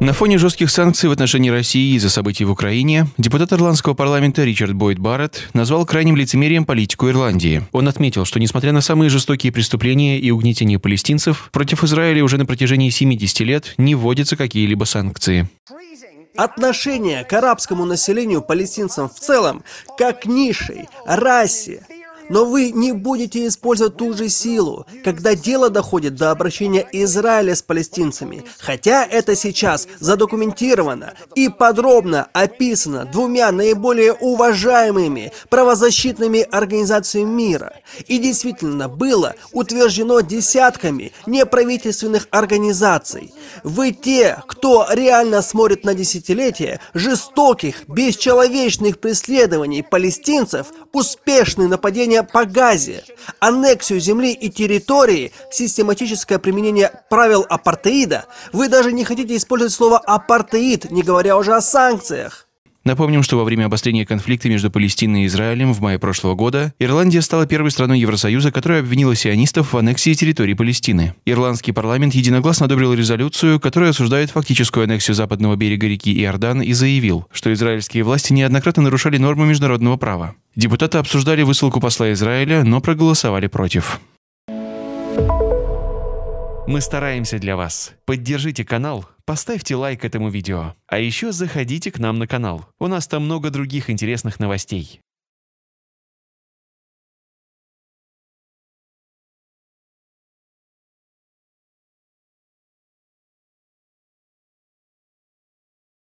На фоне жестких санкций в отношении России из-за событий в Украине, депутат ирландского парламента Ричард Бойд Барретт назвал крайним лицемерием политику Ирландии. Он отметил, что несмотря на самые жестокие преступления и угнетение палестинцев, против Израиля уже на протяжении 70 лет не вводятся какие-либо санкции. Отношение к арабскому населению палестинцам в целом, как к низшей расе, но вы не будете использовать ту же силу, когда дело доходит до обращения Израиля с палестинцами, хотя это сейчас задокументировано и подробно описано двумя наиболее уважаемыми правозащитными организациями мира. И действительно было утверждено десятками неправительственных организаций. Вы те, кто реально смотрит на десятилетия жестоких, бесчеловечных преследований палестинцев, успешные нападения наступление по Газе, аннексию земли и территории, систематическое применение правил апартеида, вы даже не хотите использовать слово апартеид, не говоря уже о санкциях. Напомним, что во время обострения конфликта между Палестиной и Израилем в мае прошлого года Ирландия стала первой страной Евросоюза, которая обвинила сионистов в аннексии территории Палестины. Ирландский парламент единогласно одобрил резолюцию, которая осуждает фактическую аннексию западного берега реки Иордан и заявил, что израильские власти неоднократно нарушали нормы международного права. Депутаты обсуждали высылку посла Израиля, но проголосовали против. Мы стараемся для вас. Поддержите канал поставьте лайк этому видео. А еще заходите к нам на канал. У нас там много других интересных новостей.